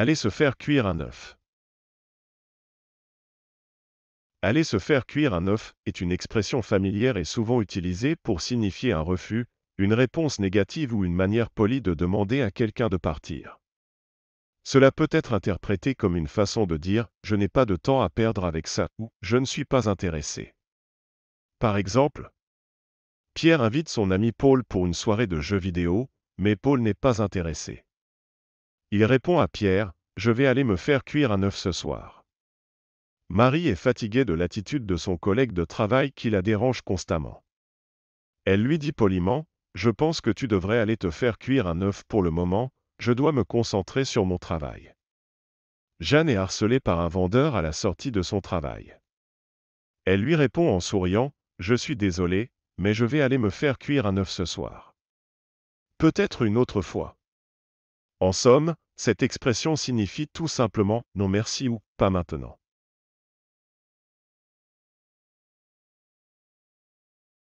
Aller se faire cuire un œuf. Aller se faire cuire un œuf est une expression familière et souvent utilisée pour signifier un refus, une réponse négative ou une manière polie de demander à quelqu'un de partir. Cela peut être interprété comme une façon de dire ⁇ je n'ai pas de temps à perdre avec ça ⁇ ou ⁇ je ne suis pas intéressé ⁇ Par exemple, Pierre invite son ami Paul pour une soirée de jeux vidéo, mais Paul n'est pas intéressé. Il répond à Pierre, Je vais aller me faire cuire un œuf ce soir. Marie est fatiguée de l'attitude de son collègue de travail qui la dérange constamment. Elle lui dit poliment, Je pense que tu devrais aller te faire cuire un œuf pour le moment, je dois me concentrer sur mon travail. Jeanne est harcelée par un vendeur à la sortie de son travail. Elle lui répond en souriant, Je suis désolée, mais je vais aller me faire cuire un œuf ce soir. Peut-être une autre fois. En somme, cette expression signifie tout simplement non merci ou pas maintenant.